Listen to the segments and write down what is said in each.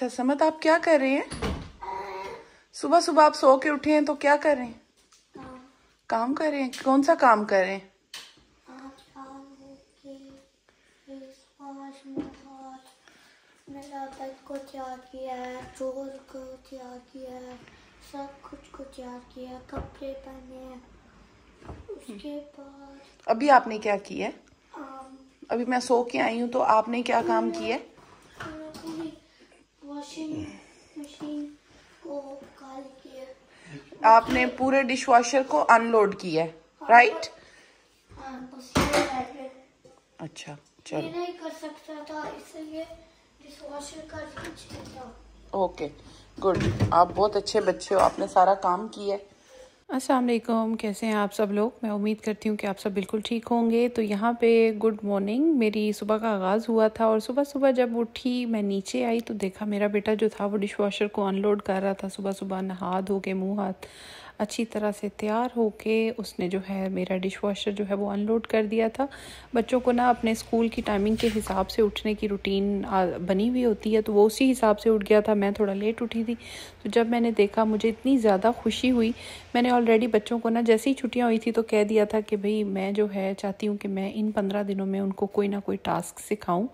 अच्छा समत आप क्या कर रहे हैं सुबह सुबह आप सो के उठे हैं तो क्या कर रहे हैं काम कर रहे हैं कौन सा काम कर रहे हैं कपड़े पहने अभी आपने क्या किया है अभी मैं सो के आई हूँ तो आपने क्या काम किया है आपने पूरे डिश वॉशर को अनलोड किया है हाँ, राइट हाँ, तो अच्छा चलो नहीं कर सकता था इसलिए डिश वॉशर का ओके गुड आप बहुत अच्छे बच्चे हो आपने सारा काम किया है अस्सलाम वालेकुम कैसे हैं आप सब लोग मैं उम्मीद करती हूँ कि आप सब बिल्कुल ठीक होंगे तो यहाँ पे गुड मॉर्निंग मेरी सुबह का आगाज़ हुआ था और सुबह सुबह जब उठी मैं नीचे आई तो देखा मेरा बेटा जो था वो डिश वॉशर को अनलोड कर रहा था सुबह सुबह नहा धो के मुँह हाथ अच्छी तरह से तैयार होके उसने जो है मेरा डिश वॉशर जो है वो अनलोड कर दिया था बच्चों को ना अपने स्कूल की टाइमिंग के हिसाब से उठने की रूटीन बनी हुई होती है तो वो उसी हिसाब से उठ गया था मैं थोड़ा लेट उठी थी तो जब मैंने देखा मुझे इतनी ज़्यादा खुशी हुई मैंने ऑलरेडी बच्चों को ना जैसे ही छुट्टियाँ हुई थी तो कह दिया था कि भाई मैं जो है चाहती हूँ कि मैं इन पंद्रह दिनों में उनको कोई ना कोई टास्क सिखाऊँ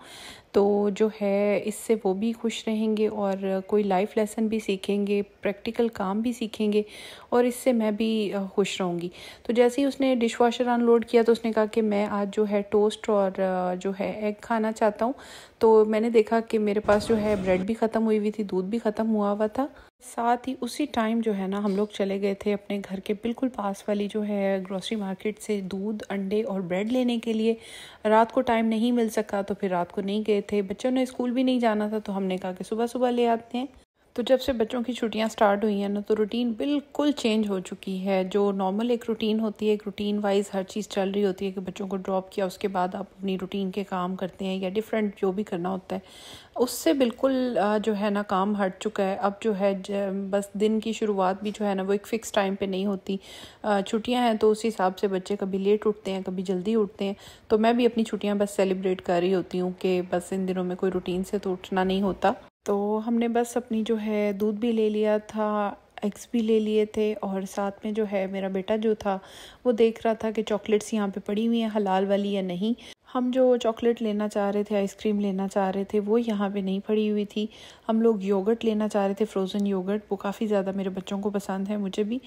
तो जो है इससे वो भी खुश रहेंगे और कोई लाइफ लेसन भी सीखेंगे प्रैक्टिकल काम भी सीखेंगे और इससे मैं भी खुश रहूँगी तो जैसे ही उसने डिश वॉशर अनलोड किया तो उसने कहा कि मैं आज जो है टोस्ट और जो है एग खाना चाहता हूँ तो मैंने देखा कि मेरे पास जो है ब्रेड भी ख़त्म हुई हुई थी दूध भी ख़त्म हुआ हुआ था साथ ही उसी टाइम जो है ना हम लोग चले गए थे अपने घर के बिल्कुल पास वाली जो है ग्रोसरी मार्केट से दूध अंडे और ब्रेड लेने के लिए रात को टाइम नहीं मिल सका तो फिर रात को नहीं गए थे बच्चों ने स्कूल भी नहीं जाना था तो हमने कहा कि सुबह सुबह ले आते हैं तो जब से बच्चों की छुट्टियां स्टार्ट हुई हैं ना तो रूटीन बिल्कुल चेंज हो चुकी है जो नॉर्मल एक रूटीन होती है एक रूटीन वाइज हर चीज़ चल रही होती है कि बच्चों को ड्रॉप किया उसके बाद आप अपनी रूटीन के काम करते हैं या डिफरेंट जो भी करना होता है उससे बिल्कुल जो है ना काम हट चुका है अब जो है बस दिन की शुरुआत भी जो है ना वो एक फ़िक्स टाइम पर नहीं होती छुट्टियाँ हैं तो उस हिसाब से बच्चे कभी लेट उठते हैं कभी जल्दी उठते हैं तो मैं भी अपनी छुट्टियाँ बस सेलिब्रेट कर रही होती हूँ कि बस इन दिनों में कोई रूटीन से तो उठना नहीं होता तो हमने बस अपनी जो है दूध भी ले लिया था एग्स भी ले लिए थे और साथ में जो है मेरा बेटा जो था वो देख रहा था कि चॉकलेट्स यहाँ पे पड़ी हुई हैं हलाल वाली या नहीं हम जो चॉकलेट लेना चाह रहे थे आइसक्रीम लेना चाह रहे थे वो यहाँ पे नहीं पड़ी हुई थी हम लोग योगर्ट लेना चाह रहे थे फ्रोज़न योगर्ट वो काफ़ी ज़्यादा मेरे बच्चों को पसंद है मुझे भी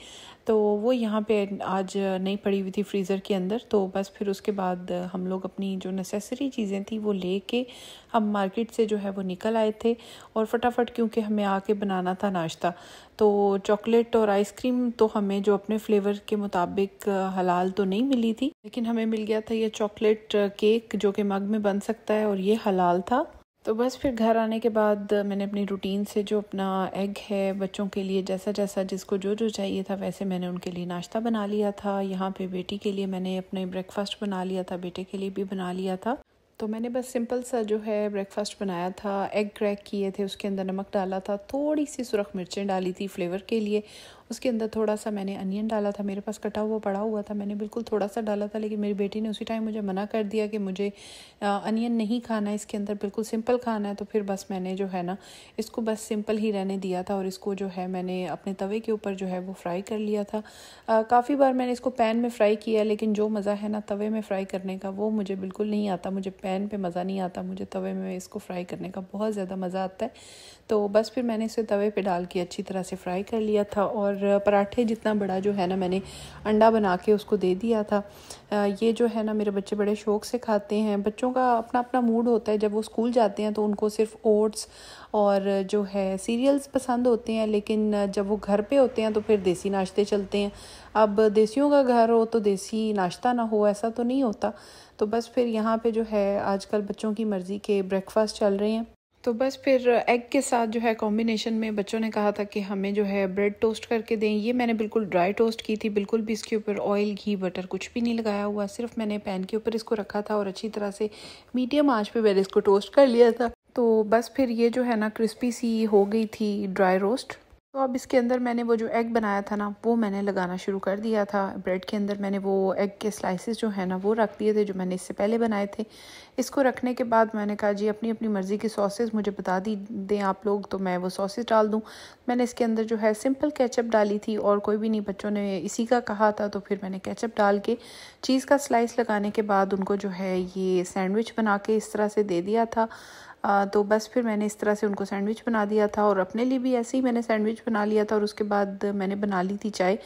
तो वो यहाँ पे आज नहीं पड़ी हुई थी फ्रीज़र के अंदर तो बस फिर उसके बाद हम लोग अपनी जो नेसेसरी चीज़ें थी वो ले के हम मार्केट से जो है वो निकल आए थे और फटाफट क्योंकि हमें आके बनाना था नाश्ता तो चॉकलेट और आइसक्रीम तो हमें जो अपने फ्लेवर के मुताबिक हलाल तो नहीं मिली थी लेकिन हमें मिल गया था ये चॉकलेट केक जो कि मग में बन सकता है और ये हलाल था तो बस फिर घर आने के बाद मैंने अपनी रूटीन से जो अपना एग है बच्चों के लिए जैसा जैसा जिसको जो जो चाहिए था वैसे मैंने उनके लिए नाश्ता बना लिया था यहाँ पे बेटी के लिए मैंने अपने ब्रेकफास्ट बना लिया था बेटे के लिए भी बना लिया था तो मैंने बस सिंपल सा जो है ब्रेकफास्ट बनाया था एग क्रैक किए थे उसके अंदर नमक डाला था थोड़ी सी सुरख मिर्चें डाली थी फ्लेवर के लिए उसके अंदर थोड़ा सा मैंने अनियन डाला था मेरे पास कटा हुआ पड़ा हुआ था मैंने बिल्कुल थोड़ा सा डाला था लेकिन मेरी बेटी ने उसी टाइम मुझे मना कर दिया कि मुझे अनियन नहीं खाना है इसके अंदर बिल्कुल सिंपल खाना है तो फिर बस मैंने जो है ना इसको बस सिंपल ही रहने दिया था और इसको जो है मैंने अपने तवे के ऊपर जो है वो फ्राई कर लिया था काफ़ी बार मैंने इसको पैन में फ्राई किया लेकिन जो मज़ा है ना तवे में फ्राई करने का वो मुझे बिल्कुल नहीं आता मुझे पैन पर मज़ा नहीं आता मुझे तवे में इसको फ्राई करने का बहुत ज़्यादा मज़ा आता है तो बस फिर मैंने इसे तवे पे डाल के अच्छी तरह से फ्राई कर लिया था और और पराठे जितना बड़ा जो है ना मैंने अंडा बना के उसको दे दिया था ये जो है ना मेरे बच्चे बड़े शौक से खाते हैं बच्चों का अपना अपना मूड होता है जब वो स्कूल जाते हैं तो उनको सिर्फ ओट्स और जो है सीरियल्स पसंद होते हैं लेकिन जब वो घर पे होते हैं तो फिर देसी नाश्ते चलते हैं अब देसियों का घर हो तो देसी नाश्ता ना हो ऐसा तो नहीं होता तो बस फिर यहाँ पे जो है आजकल बच्चों की मर्ज़ी के ब्रेकफास्ट चल रहे हैं तो बस फिर एग के साथ जो है कॉम्बिनेशन में बच्चों ने कहा था कि हमें जो है ब्रेड टोस्ट करके दें ये मैंने बिल्कुल ड्राई टोस्ट की थी बिल्कुल भी इसके ऊपर ऑयल घी बटर कुछ भी नहीं लगाया हुआ सिर्फ मैंने पैन के ऊपर इसको रखा था और अच्छी तरह से मीडियम आंच पे मैंने इसको टोस्ट कर लिया था तो बस फिर ये जो है ना क्रिस्पी सी हो गई थी ड्राई रोस्ट तो अब इसके अंदर मैंने वो जो एग बनाया था ना वो मैंने लगाना शुरू कर दिया था ब्रेड के अंदर मैंने वो एग के स्लाइसेस जो है ना वो रख दिए थे जो मैंने इससे पहले बनाए थे इसको रखने के बाद मैंने कहा जी अपनी अपनी मर्ज़ी की सॉसेज मुझे बता दी दें आप लोग तो मैं वो सॉसेज डाल दूँ मैंने इसके अंदर जो है सिंपल कैचअप डाली थी और कोई भी नहीं बच्चों ने इसी का कहा था तो फिर मैंने कैचअप डाल के चीज़ का स्लाइस लगाने के बाद उनको जो है ये सैंडविच बना के इस तरह से दे दिया था तो बस फिर मैंने इस तरह से उनको सैंडविच बना दिया था और अपने लिए भी ऐसे ही मैंने सैंडविच बना लिया था और उसके बाद मैंने बना ली थी चाय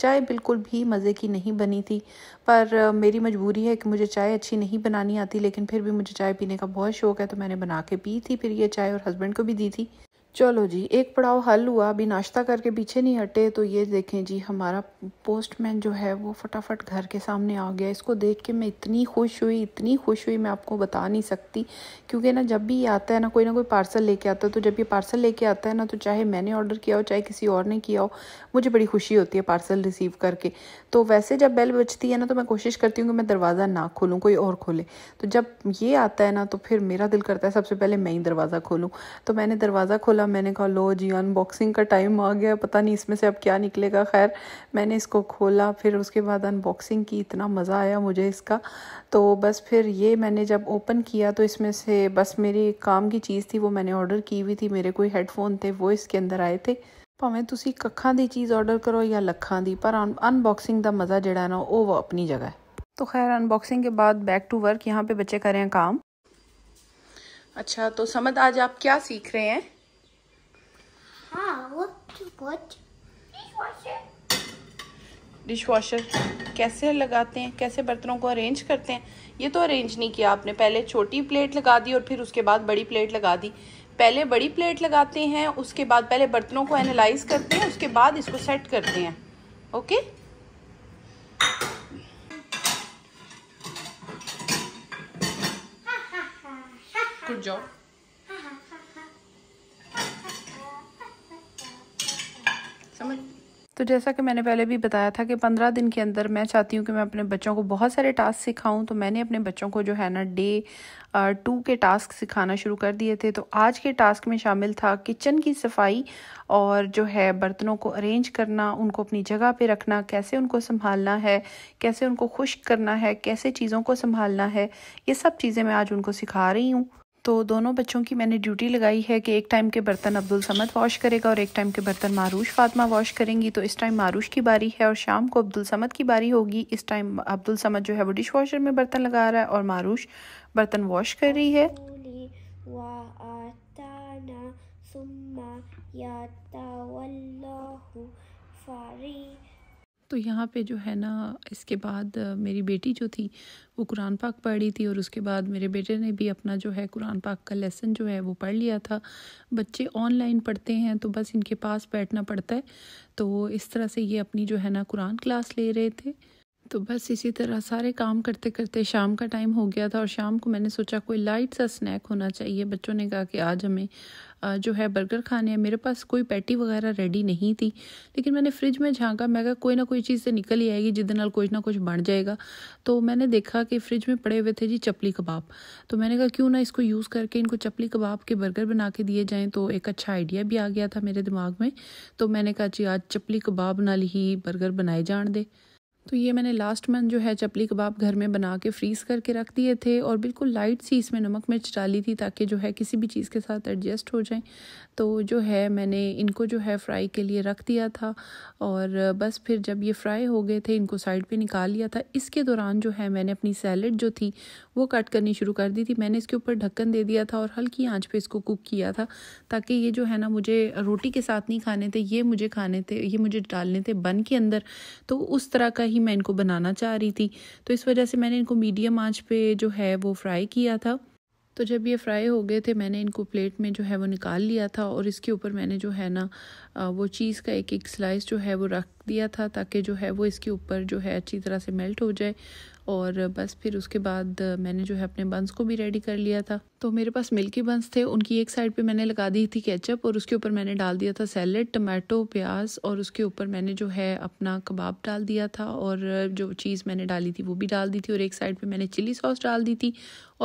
चाय बिल्कुल भी मज़े की नहीं बनी थी पर मेरी मजबूरी है कि मुझे चाय अच्छी नहीं बनानी आती लेकिन फिर भी मुझे चाय पीने का बहुत शौक है तो मैंने बना के पी थी फिर ये चाय और हस्बैंड को भी दी थी चलो जी एक पड़ाव हल हुआ अभी नाश्ता करके पीछे नहीं हटे तो ये देखें जी हमारा पोस्टमैन जो है वो फटाफट घर के सामने आ गया इसको देख के मैं इतनी खुश हुई इतनी खुश हुई मैं आपको बता नहीं सकती क्योंकि ना जब भी ये आता है ना कोई ना कोई पार्सल लेके आता है तो जब ये पार्सल लेके आता है ना तो चाहे मैंने ऑर्डर किया हो चाहे किसी और ने किया हो मुझे बड़ी खुशी होती है पार्सल रिसीव करके तो वैसे जब बेल बचती है ना तो मैं कोशिश करती हूँ कि मैं दरवाज़ा ना खोलूँ कोई और खोले तो जब ये आता है ना तो फिर मेरा दिल करता है सबसे पहले मैं ही दरवाज़ा खोलूँ तो मैंने दरवाज़ा खोला खोला मैंने कहा लो जी अनबॉक्सिंग का टाइम आ गया पता नहीं इसमें से अब क्या निकलेगा खैर मैंने इसको खोला फिर उसके बाद अनबॉक्सिंग की इतना मज़ा आया मुझे इसका तो बस फिर ये मैंने जब ओपन किया तो इसमें से बस मेरी काम की चीज़ थी वो मैंने ऑर्डर की हुई थी मेरे कोई हेडफोन थे वो इसके अंदर आए थे तुम कखा की चीज़ ऑर्डर करो या लखा की पर अनबॉक्सिंग का मज़ा जोड़ा ना वो वो अपनी जगह है तो खैर अनबॉक्सिंग के बाद बैक टू वर्क यहाँ पे बच्चे कर रहे हैं काम अच्छा तो समद आज आप क्या सीख रहे हैं हाँ डिश वॉशर तो कैसे लगाते हैं कैसे बर्तनों को अरेंज करते हैं ये तो अरेंज नहीं किया आपने पहले छोटी प्लेट लगा दी और फिर उसके बाद बड़ी प्लेट लगा दी पहले बड़ी प्लेट लगाते हैं उसके बाद पहले बर्तनों को एनालाइज करते हैं उसके बाद इसको सेट करते हैं ओके गुड जॉब समझ तो जैसा कि मैंने पहले भी बताया था कि पंद्रह दिन के अंदर मैं चाहती हूँ कि मैं अपने बच्चों को बहुत सारे टास्क सिखाऊं तो मैंने अपने बच्चों को जो है ना डे टू के टास्क सिखाना शुरू कर दिए थे तो आज के टास्क में शामिल था किचन की सफाई और जो है बर्तनों को अरेंज करना उनको अपनी जगह पे रखना कैसे उनको संभालना है कैसे उनको खुश करना है कैसे चीज़ों को संभालना है ये सब चीज़ें मैं आज उनको सिखा रही हूँ तो दोनों बच्चों की मैंने ड्यूटी लगाई है कि एक टाइम के बर्तन अब्दुल समद वॉश करेगा और एक टाइम के बर्तन मारूश फातमा वॉश करेंगी तो इस टाइम मारूश की बारी है और शाम को अब्दुल समद की बारी होगी इस टाइम अब्दुल समद जो है वो डिश वॉशर में बर्तन लगा रहा है और मारूश बर्तन वॉश कर रही है तो यहाँ पे जो है ना इसके बाद मेरी बेटी जो थी वो कुरान पाक पढ़ रही थी और उसके बाद मेरे बेटे ने भी अपना जो है कुरान पाक का लेसन जो है वो पढ़ लिया था बच्चे ऑनलाइन पढ़ते हैं तो बस इनके पास बैठना पड़ता है तो इस तरह से ये अपनी जो है ना कुरान क्लास ले रहे थे तो बस इसी तरह सारे काम करते करते शाम का टाइम हो गया था और शाम को मैंने सोचा कोई लाइट सा स्नैक होना चाहिए बच्चों ने कहा कि आज हमें जो है बर्गर खाने हैं मेरे पास कोई पैटी वगैरह रेडी नहीं थी लेकिन मैंने फ्रिज में झांका मैं कहा कोई ना कोई चीज़ से निकल ही आएगी जिदे नाल कुछ ना कुछ बन जाएगा तो मैंने देखा कि फ्रिज में पड़े हुए थे जी चपली कबाब तो मैंने कहा क्यों ना इसको यूज़ करके इनको चपली कबाब के बर्गर बना के दिए जाएँ तो एक अच्छा आइडिया भी आ गया था मेरे दिमाग में तो मैंने कहा जी आज चपली कबाब नाल ही बर्गर बनाए जान दे तो ये मैंने लास्ट मंथ जो है चपली कबाब घर में बना के फ्रीज़ करके रख दिए थे और बिल्कुल लाइट सी इसमें नमक मिर्च डाली थी ताकि जो है किसी भी चीज़ के साथ एडजस्ट हो जाए तो जो है मैंने इनको जो है फ्राई के लिए रख दिया था और बस फिर जब ये फ्राई हो गए थे इनको साइड पे निकाल लिया था इसके दौरान जो है मैंने अपनी सैलड जो थी वो कट करनी शुरू कर दी थी मैंने इसके ऊपर ढक्कन दे दिया था और हल्की आँच पर इसको कुक किया था ताकि ये जो है ना मुझे रोटी के साथ नहीं खाने थे ये मुझे खाने थे ये मुझे डालने थे बन के अंदर तो उस तरह का ही थी मैं इनको बनाना चाह रही थी तो इस वजह से मैंने इनको मीडियम आँच पर जो है वो फ्राई किया था तो जब ये फ्राई हो गए थे मैंने इनको प्लेट में जो है वो निकाल लिया था और इसके ऊपर मैंने जो है ना वो चीज़ का एक एक स्लाइस जो है वो रख दिया था ताकि जो है वो इसके ऊपर जो है अच्छी तरह से मेल्ट हो जाए और बस फिर उसके बाद मैंने जो है अपने बंस को भी रेडी कर लिया था तो मेरे पास मिल्की बंस थे उनकी एक साइड पे मैंने लगा दी थी केचप और उसके ऊपर मैंने डाल दिया था सैलड टमाटो प्याज और उसके ऊपर मैंने जो है अपना कबाब डाल दिया था और जो चीज़ मैंने डाली थी वो भी डाल दी थी और एक साइड पर मैंने चिली सॉस डाल दी थी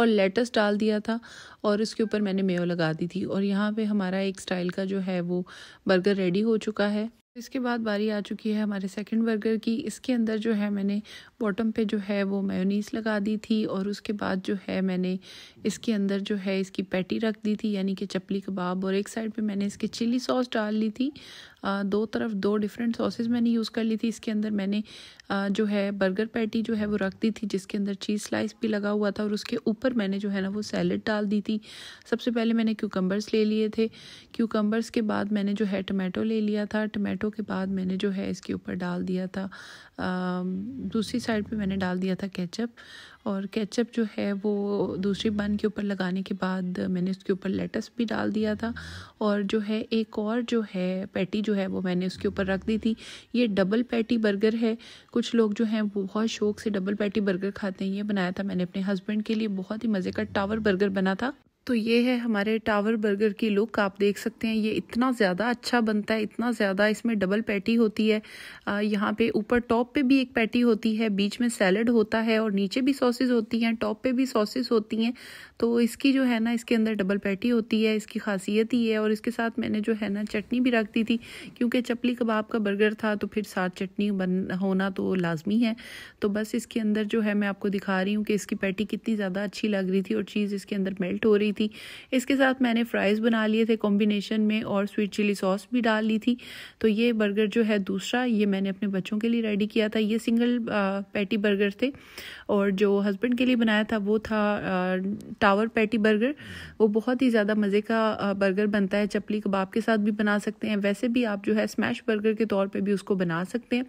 और लेटस डाल दिया था और उसके ऊपर मैंने मेयो लगा दी थी और यहाँ पर हमारा एक स्टाइल का जो है वो बर्गर रेडी हो चुका है इसके बाद बारी आ चुकी है हमारे सेकंड बर्गर की इसके अंदर जो है मैंने बॉटम पे जो है वो मेयोनीज लगा दी थी और उसके बाद जो है मैंने इसके अंदर जो है इसकी पैटी रख दी थी यानी कि चपली कबाब और एक साइड पे मैंने इसके चिली सॉस डाल ली थी दो तरफ दो डिफरेंट सॉसेज मैंने यूज़ कर ली थी इसके अंदर मैंने जो है बर्गर पैटी जो है वो रख दी थी जिसके अंदर चीज़ स्लाइस भी लगा हुआ था और उसके ऊपर मैंने जो है ना वो सैलड डाल दी थी सबसे पहले मैंने क्यूकम्बर्स ले लिए थे क्यूकम्बर्स के बाद मैंने जो है टमाटो ले लिया था टमाटो के बाद मैंने जो है इसके ऊपर डाल दिया था दूसरी साइड पर मैंने डाल दिया था केचप और केचप जो है वो दूसरी बन के ऊपर लगाने के बाद मैंने उसके ऊपर लेटस भी डाल दिया था और जो है एक और जो है पैटी जो है वो मैंने उसके ऊपर रख दी थी ये डबल पैटी बर्गर है कुछ लोग जो हैं वो बहुत शौक से डबल पैटी बर्गर खाते हैं ये बनाया था मैंने अपने हस्बैंड के लिए बहुत ही मज़े का टावर बर्गर बना था तो ये है हमारे टावर बर्गर की लुक आप देख सकते हैं ये इतना ज़्यादा अच्छा बनता है इतना ज़्यादा इसमें डबल पैटी होती है यहाँ पे ऊपर टॉप पे भी एक पैटी होती है बीच में सैलड होता है और नीचे भी सॉसेज होती हैं टॉप पे भी सॉसेज होती हैं तो इसकी जो है ना इसके अंदर डबल पैटी होती है इसकी खासियत ही है और इसके साथ मैंने जो है ना चटनी भी रख दी थी क्योंकि चपली कबाब का बर्गर था तो फिर साथ चटनी बन होना तो लाजमी है तो बस इसके अंदर जो है मैं आपको दिखा रही हूँ कि इसकी पैटी कितनी ज़्यादा अच्छी लग रही थी और चीज़ इसके अंदर मेल्ट हो रही थी इसके साथ मैंने फ्राइज़ बना लिए थे कॉम्बिनेशन में और स्वीट चिली सॉस भी डाल ली थी तो ये बर्गर जो है दूसरा ये मैंने अपने बच्चों के लिए रेडी किया था ये सिंगल पैटी बर्गर थे और जो हस्बैंड के लिए बनाया था वो था टावर पैटी बर्गर वो बहुत ही ज़्यादा मज़े का बर्गर बनता है चपली कबाब के साथ भी बना सकते हैं वैसे भी आप जो है स्मैश बर्गर के तौर पर भी उसको बना सकते हैं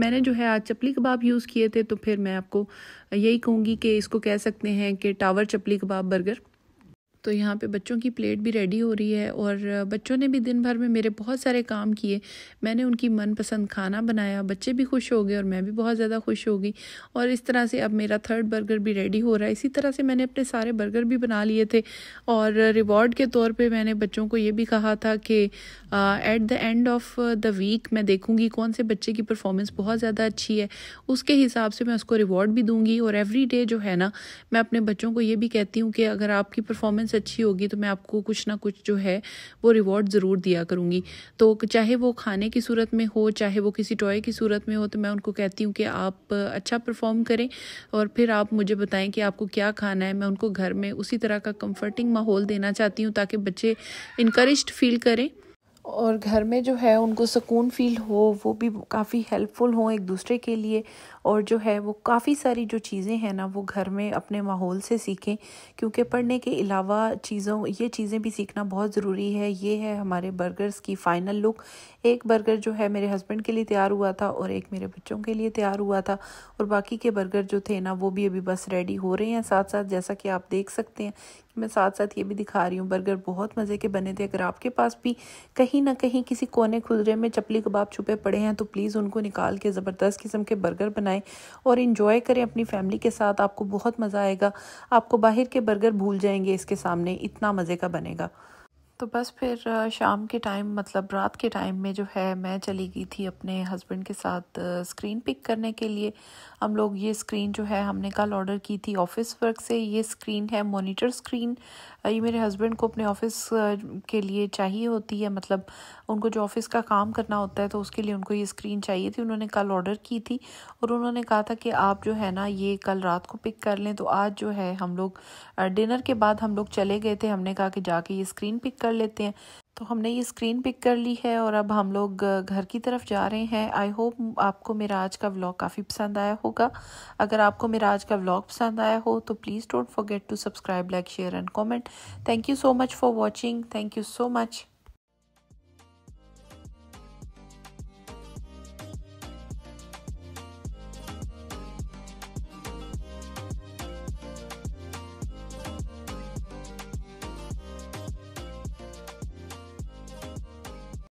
मैंने जो है आज चपली कबाब यूज़ किए थे तो फिर मैं आपको यही कहूँगी कि इसको कह सकते हैं कि टावर चपली कबाब बर्गर तो यहाँ पे बच्चों की प्लेट भी रेडी हो रही है और बच्चों ने भी दिन भर में मेरे बहुत सारे काम किए मैंने उनकी मनपसंद खाना बनाया बच्चे भी खुश हो गए और मैं भी बहुत ज़्यादा खुश हो गई और इस तरह से अब मेरा थर्ड बर्गर भी रेडी हो रहा है इसी तरह से मैंने अपने सारे बर्गर भी बना लिए थे और रिवॉर्ड के तौर पर मैंने बच्चों को ये भी कहा था कि at the end of the week मैं देखूँगी कौन से बच्चे की परफॉर्मेंस बहुत ज़्यादा अच्छी है उसके हिसाब से मैं उसको रिवॉर्ड भी दूँगी और एवरी डे जो है ना मैं अपने बच्चों को ये भी कहती हूँ कि अगर आपकी परफॉर्मेंस परफॉर्मेंस अच्छी होगी तो मैं आपको कुछ ना कुछ जो है वो रिवॉर्ड ज़रूर दिया करूँगी तो चाहे वो खाने की सूरत में हो चाहे वो किसी टॉय की सूरत में हो तो मैं उनको कहती हूँ कि आप अच्छा परफॉर्म करें और फिर आप मुझे बताएं कि आपको क्या खाना है मैं उनको घर में उसी तरह का कंफर्टिंग माहौल देना चाहती हूँ ताकि बच्चे इनक्रेज फील करें और घर में जो है उनको सुकून फील हो वो भी काफ़ी हेल्पफुल हो एक दूसरे के लिए और जो है वो काफ़ी सारी जो चीज़ें हैं ना वो घर में अपने माहौल से सीखें क्योंकि पढ़ने के अलावा चीज़ों ये चीज़ें भी सीखना बहुत ज़रूरी है ये है हमारे बर्गर्स की फ़ाइनल लुक एक बर्गर जो है मेरे हस्बैंड के लिए तैयार हुआ था और एक मेरे बच्चों के लिए तैयार हुआ था और बाकी के बर्गर जो थे ना वो भी अभी बस रेडी हो रहे हैं साथ साथ जैसा कि आप देख सकते हैं कि मैं साथ साथ ये भी दिखा रही हूँ बर्गर बहुत मज़े के बने थे अगर आपके पास भी कहीं ना कहीं किसी कोने खुजरे में चपली कबाब छुपे पड़े हैं तो प्लीज़ उनको निकाल के ज़बरदस्त किस्म के बर्गर बनाए बनाएं और इन्जॉय करें अपनी फैमिली के साथ आपको बहुत मज़ा आएगा आपको बाहर के बर्गर भूल जाएंगे इसके सामने इतना मज़े का बनेगा तो बस फिर शाम के टाइम मतलब रात के टाइम में जो है मैं चली गई थी अपने हस्बैंड के साथ स्क्रीन पिक करने के लिए हम लोग ये स्क्रीन जो है हमने कल ऑर्डर की थी ऑफिस वर्क से ये स्क्रीन है मॉनिटर स्क्रीन ये मेरे हस्बैंड को अपने ऑफिस के लिए चाहिए होती है मतलब उनको जो ऑफिस का काम करना होता है तो उसके लिए उनको ये स्क्रीन चाहिए थी उन्होंने कल ऑर्डर की थी और उन्होंने कहा था कि आप जो है ना ये कल रात को पिक कर लें तो आज जो है हम लोग डिनर के बाद हम लोग चले गए थे हमने कहा कि जाके ये स्क्रीन पिक कर कर लेते हैं तो हमने ये स्क्रीन पिक कर ली है और अब हम लोग घर की तरफ जा रहे हैं आई होप आपको मेरा आज का व्लॉग काफ़ी पसंद आया होगा अगर आपको मेरा आज का व्लॉग पसंद आया हो तो please don't forget to subscribe like share and comment thank you so much for watching thank you so much